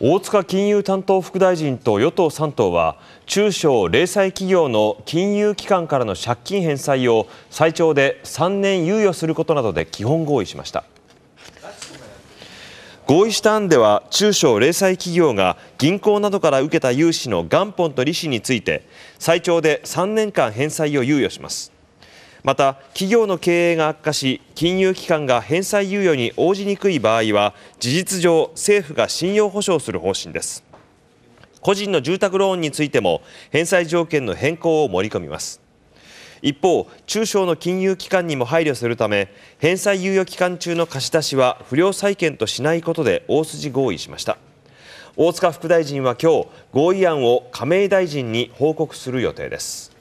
大塚金融担当副大臣と与党3党は中小零細企業の金融機関からの借金返済を最長で3年猶予することなどで基本合意しました合意した案では中小零細企業が銀行などから受けた融資の元本と利子について最長で3年間返済を猶予しますまた企業の経営が悪化し金融機関が返済猶予に応じにくい場合は事実上政府が信用保証する方針です個人の住宅ローンについても返済条件の変更を盛り込みます一方中小の金融機関にも配慮するため返済猶予期間中の貸し出しは不良債権としないことで大筋合意しました大塚副大臣は今日合意案を亀井大臣に報告する予定です